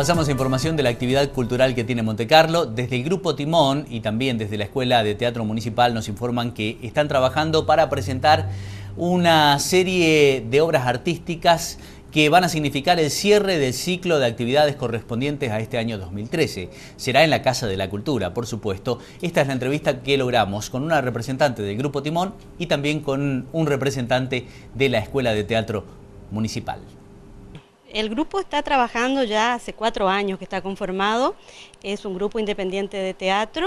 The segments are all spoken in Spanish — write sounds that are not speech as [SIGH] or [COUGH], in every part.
Pasamos a información de la actividad cultural que tiene Montecarlo. Desde el Grupo Timón y también desde la Escuela de Teatro Municipal nos informan que están trabajando para presentar una serie de obras artísticas que van a significar el cierre del ciclo de actividades correspondientes a este año 2013. Será en la Casa de la Cultura, por supuesto. Esta es la entrevista que logramos con una representante del Grupo Timón y también con un representante de la Escuela de Teatro Municipal. El grupo está trabajando ya hace cuatro años que está conformado, es un grupo independiente de teatro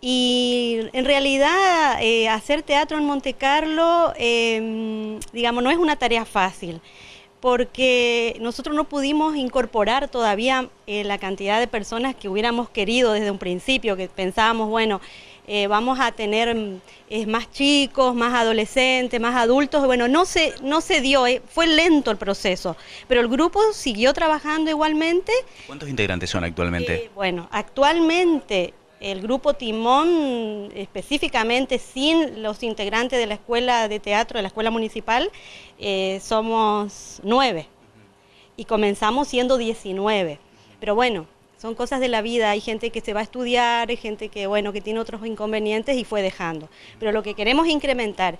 y en realidad eh, hacer teatro en Monte Carlo, em, digamos, no es una tarea fácil porque nosotros no pudimos incorporar todavía eh, la cantidad de personas que hubiéramos querido desde un principio, que pensábamos, bueno, eh, vamos a tener mm, eh, más chicos, más adolescentes, más adultos. Bueno, no se, no se dio, eh, fue lento el proceso, pero el grupo siguió trabajando igualmente. ¿Cuántos integrantes son actualmente? bueno, actualmente el grupo Timón, específicamente sin los integrantes de la escuela de teatro, de la escuela municipal, somos nueve y comenzamos siendo 19. Pero bueno, son cosas de la vida, hay gente que se va a estudiar, hay gente que, bueno, que tiene otros inconvenientes y fue dejando. Pero lo que queremos incrementar.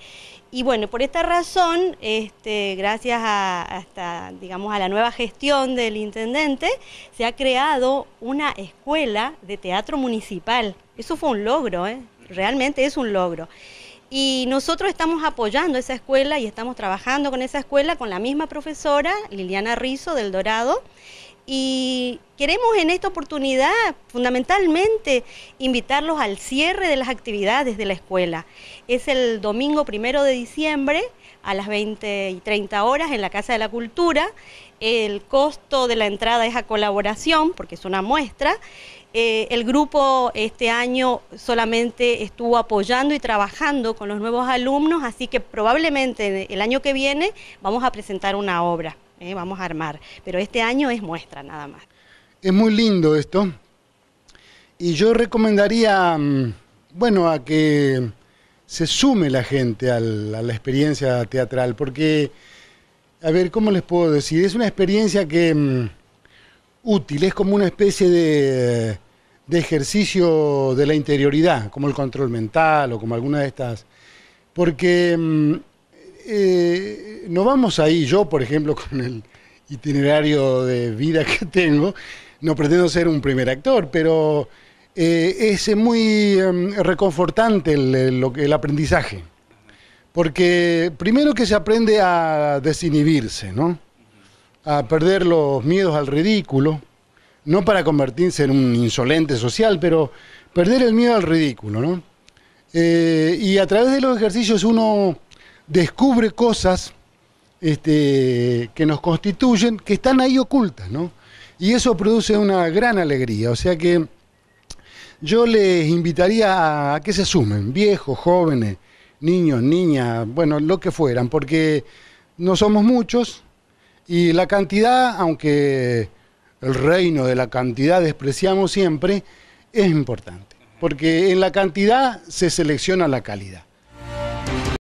Y bueno, por esta razón, este, gracias a, hasta, digamos, a la nueva gestión del intendente, se ha creado una escuela de teatro municipal. Eso fue un logro, ¿eh? realmente es un logro. Y nosotros estamos apoyando esa escuela y estamos trabajando con esa escuela, con la misma profesora, Liliana Rizo del Dorado. Y queremos en esta oportunidad fundamentalmente invitarlos al cierre de las actividades de la escuela. Es el domingo primero de diciembre a las 20 y 30 horas en la Casa de la Cultura. El costo de la entrada es a colaboración porque es una muestra. Eh, el grupo este año solamente estuvo apoyando y trabajando con los nuevos alumnos, así que probablemente el año que viene vamos a presentar una obra. ¿eh? vamos a armar. Pero este año es muestra nada más. Es muy lindo esto. Y yo recomendaría, mm, bueno, a que se sume la gente a la experiencia teatral, porque, a ver, ¿cómo les puedo decir? Es una experiencia que mm, útil, es como una especie de, de, ejercicio de la interioridad, como el control mental o como alguna de estas, porque mm, eh, no vamos ahí, yo por ejemplo, [LAUGHS] con el itinerario de vida que tengo, no pretendo ser un primer actor, pero eh, es muy em, reconfortante el, el, aprendizaje. Porque primero que se aprende a desinhibirse, ¿no? A perder los miedos al ridículo, no para convertirse en un insolente social, pero perder el miedo al ridículo, ¿no? Eh, y a través de los ejercicios uno descubre cosas este, que nos constituyen, que están ahí ocultas, ¿no? Y eso produce una gran alegría, o sea que yo les invitaría a que se sumen, viejos, jóvenes, niños, niñas, bueno, lo que fueran, porque no somos muchos y la cantidad, aunque el reino de la cantidad despreciamos siempre, es importante, porque en la cantidad se selecciona la calidad.